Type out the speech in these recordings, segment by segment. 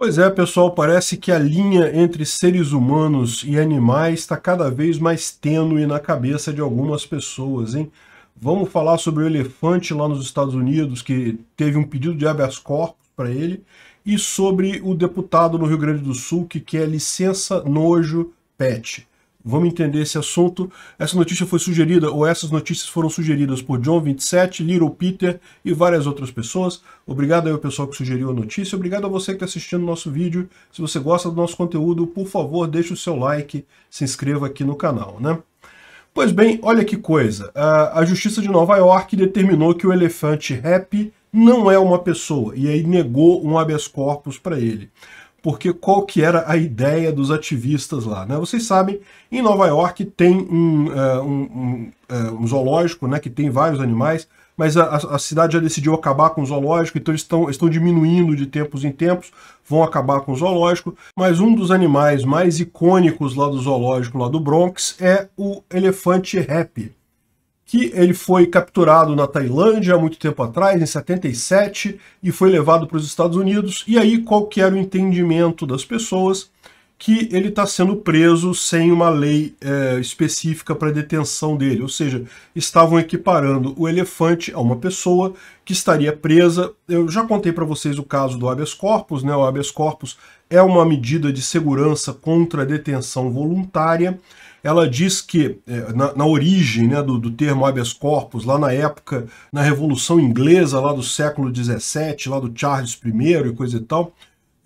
Pois é, pessoal, parece que a linha entre seres humanos e animais está cada vez mais tênue na cabeça de algumas pessoas, hein? Vamos falar sobre o elefante lá nos Estados Unidos, que teve um pedido de habeas corpus para ele, e sobre o deputado no Rio Grande do Sul que quer licença nojo pet. Vamos entender esse assunto. Essa notícia foi sugerida, ou essas notícias foram sugeridas por John27, Little Peter e várias outras pessoas. Obrigado aí ao pessoal que sugeriu a notícia. Obrigado a você que está assistindo o nosso vídeo. Se você gosta do nosso conteúdo, por favor, deixe o seu like, se inscreva aqui no canal, né? Pois bem, olha que coisa. A Justiça de Nova York determinou que o elefante Happy não é uma pessoa, e aí negou um habeas corpus para ele porque qual que era a ideia dos ativistas lá? Né? Vocês sabem, em Nova York tem um, é, um, um, é, um zoológico né, que tem vários animais, mas a, a, cidade já decidiu acabar com o zoológico, então eles estão, estão diminuindo de tempos em tempos, vão acabar com o zoológico. Mas um dos animais mais icônicos lá do zoológico, lá do Bronx, é o elefante Happy que ele foi capturado na Tailândia há muito tempo atrás, em 77, e foi levado para os Estados Unidos. E aí, qual que era o entendimento das pessoas? que ele está sendo preso sem uma lei é, específica para detenção dele. Ou seja, estavam equiparando o elefante a uma pessoa que estaria presa. Eu já contei para vocês o caso do habeas corpus, né? O habeas corpus é uma medida de segurança contra a detenção voluntária. Ela diz que, é, na, na origem né, do, do, termo habeas corpus, lá na época, na Revolução Inglesa, lá do século XVII, lá do Charles I e coisa e tal,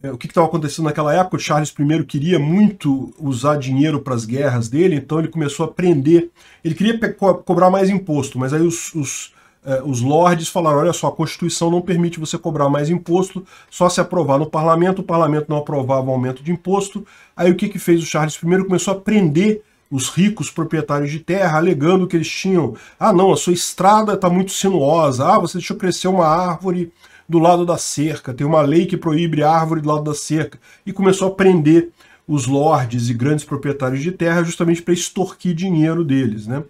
é, o que estava acontecendo naquela época, o Charles I queria muito usar dinheiro para as guerras dele, então ele começou a prender. Ele queria co cobrar mais imposto, mas aí os, os, eh, os lords falaram: olha só, a Constituição não permite você cobrar mais imposto, só se aprovar no parlamento. O parlamento não aprovava o aumento de imposto. Aí o que, que fez o Charles I? Começou a prender os ricos proprietários de terra, alegando que eles tinham, ah não, a sua estrada está muito sinuosa, ah, você deixou crescer uma árvore do lado da cerca, tem uma lei que proíbe a árvore do lado da cerca, e começou a prender os lordes e grandes proprietários de terra justamente para extorquir dinheiro deles, né?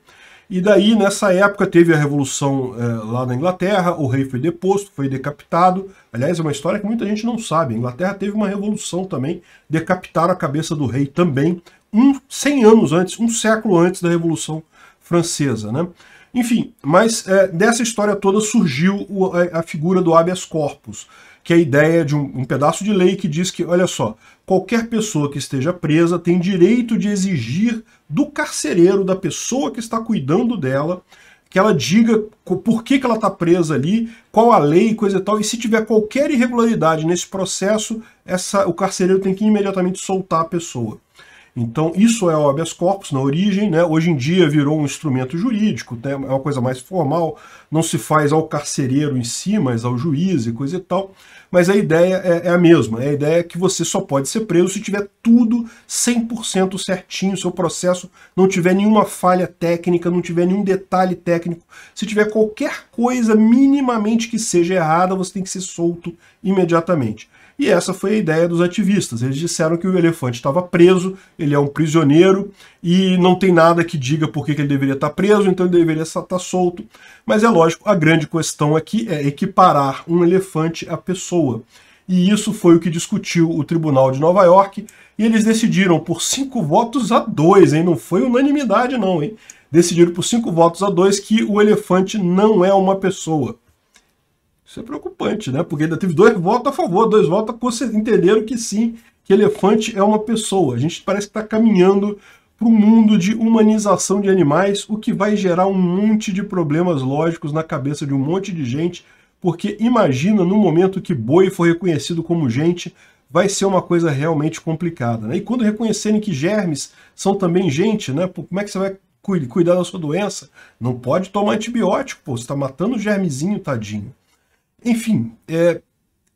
E daí, nessa época, teve a Revolução é, lá na Inglaterra, o rei foi deposto, foi decapitado. Aliás, é uma história que muita gente não sabe. A Inglaterra teve uma revolução também, decapitaram a cabeça do rei também, um, 100 anos antes, um século antes da Revolução Francesa. Né? Enfim, mas é, dessa história toda surgiu o, a, a, figura do habeas corpus, que é a ideia de um, um, pedaço de lei que diz que, olha só, qualquer pessoa que esteja presa tem direito de exigir do carcereiro, da pessoa que está cuidando dela, que ela diga por que, que ela está presa ali, qual a lei, coisa e tal, e se tiver qualquer irregularidade nesse processo, essa, o carcereiro tem que imediatamente soltar a pessoa. Então, isso é o habeas corpus na origem, né? hoje em dia virou um instrumento jurídico, né? é uma coisa mais formal, não se faz ao carcereiro em si, mas ao juiz e coisa e tal, mas a ideia é, é a mesma, é a ideia é que você só pode ser preso se tiver tudo 100% certinho, seu processo não tiver nenhuma falha técnica, não tiver nenhum detalhe técnico, se tiver qualquer coisa minimamente que seja errada, você tem que ser solto imediatamente. E essa foi a ideia dos ativistas. Eles disseram que o elefante estava preso, ele é um prisioneiro e não tem nada que diga por que ele deveria estar preso, então ele deveria estar tá solto. Mas é lógico, a grande questão aqui é equiparar um elefante à pessoa. E isso foi o que discutiu o Tribunal de Nova York. E eles decidiram por cinco votos a dois, hein? Não foi unanimidade, não, hein? Decidiram por cinco votos a dois que o elefante não é uma pessoa. Isso é preocupante, né? Porque ainda teve dois votos a favor, dois votos entenderam que sim, que elefante é uma pessoa. A gente parece que está caminhando para um mundo de humanização de animais, o que vai gerar um monte de problemas lógicos na cabeça de um monte de gente, porque imagina no momento que boi for reconhecido como gente, vai ser uma coisa realmente complicada. Né? E quando reconhecerem que germes são também gente, né? como é que você vai cuidar da sua doença? Não pode tomar antibiótico, pô, você está matando o germezinho, tadinho enfim, é,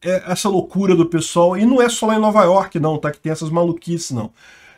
é essa loucura do pessoal. E não é só lá em Nova York, não, tá? Que tem essas maluquices, não.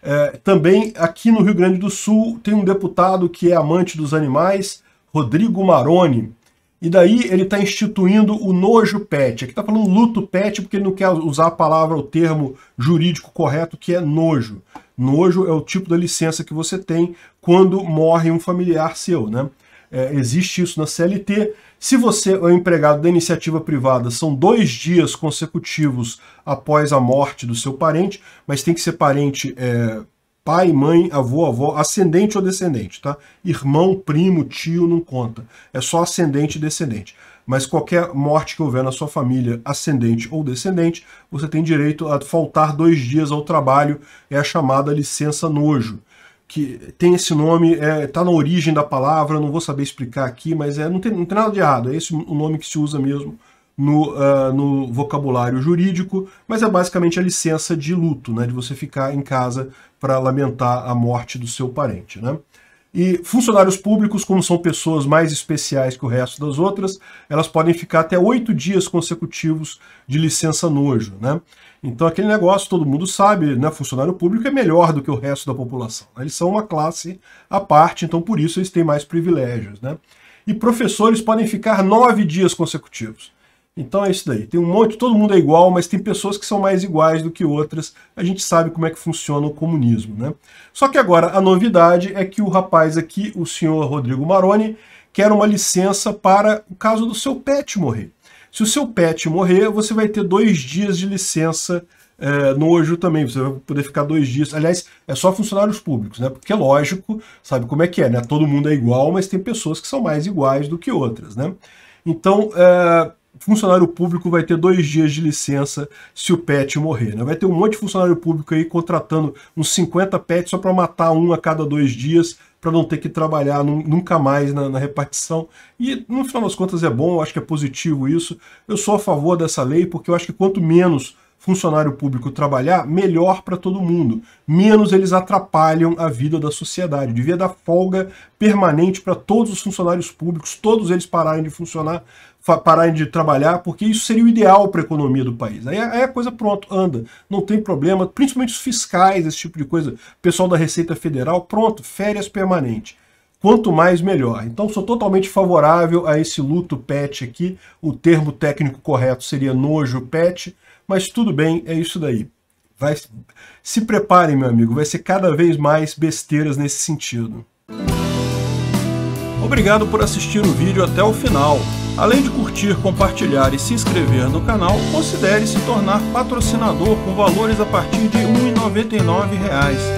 É, também aqui no Rio Grande do Sul tem um deputado que é amante dos animais, Rodrigo Maroni. E daí ele está instituindo o nojo pet. Aqui está falando luto pet porque ele não quer usar a palavra, o termo jurídico correto que é nojo. Nojo é o tipo da licença que você tem quando morre um familiar seu, né? É, existe isso na CLT. Se você é um empregado da iniciativa privada, são dois dias consecutivos após a morte do seu parente, mas tem que ser parente é, pai, mãe, avô, avó, ascendente ou descendente, tá? Irmão, primo, tio, não conta. É só ascendente e descendente. Mas qualquer morte que houver na sua família, ascendente ou descendente, você tem direito a faltar dois dias ao trabalho, é a chamada licença nojo que tem esse nome, está é, tá na origem da palavra, não vou saber explicar aqui, mas é, não, tem, não tem nada de errado, é esse o nome que se usa mesmo no, uh, no vocabulário jurídico, mas é basicamente a licença de luto, né, de você ficar em casa para lamentar a morte do seu parente. Né? E funcionários públicos, como são pessoas mais especiais que o resto das outras, elas podem ficar até oito dias consecutivos de licença nojo. Né? Então aquele negócio, todo mundo sabe, né? funcionário público é melhor do que o resto da população. Né? Eles são uma classe à parte, então por isso eles têm mais privilégios. Né? E professores podem ficar nove dias consecutivos. Então é isso daí. Tem um monte, todo mundo é igual, mas tem pessoas que são mais iguais do que outras. A gente sabe como é que funciona o comunismo, né? Só que agora a novidade é que o rapaz aqui, o senhor Rodrigo Maroni, quer uma licença para o caso do seu pet morrer. Se o seu pet morrer, você vai ter dois dias de licença é, nojo também, você vai poder ficar dois dias. Aliás, é só funcionários públicos, né? Porque é lógico, sabe como é que é, né? Todo mundo é igual, mas tem pessoas que são mais iguais do que outras, né? Então, é, funcionário público vai ter dois dias de licença se o pet morrer. Né? Vai ter um monte de funcionário público aí contratando uns 50 pets só para matar um a cada dois dias, para não ter que trabalhar nunca mais na, na, repartição. E no final das contas é bom, eu acho que é positivo isso. Eu sou a favor dessa lei porque eu acho que quanto menos funcionário público trabalhar, melhor para todo mundo. Menos eles atrapalham a vida da sociedade. Devia dar folga permanente para todos os funcionários públicos, todos eles pararem de funcionar, pararem de trabalhar, porque isso seria o ideal para a economia do país. Aí, aí, a coisa pronto, anda, não tem problema, principalmente os fiscais, esse tipo de coisa, pessoal da Receita Federal, pronto, férias permanentes quanto mais melhor. Então sou totalmente favorável a esse luto pet aqui. O termo técnico correto seria nojo pet, mas tudo bem, é isso daí. Vai, se preparem, meu amigo, vai ser cada vez mais besteiras nesse sentido. Obrigado por assistir o vídeo até o final. Além de curtir, compartilhar e se inscrever no canal, considere se tornar patrocinador com valores a partir de R$ 1,99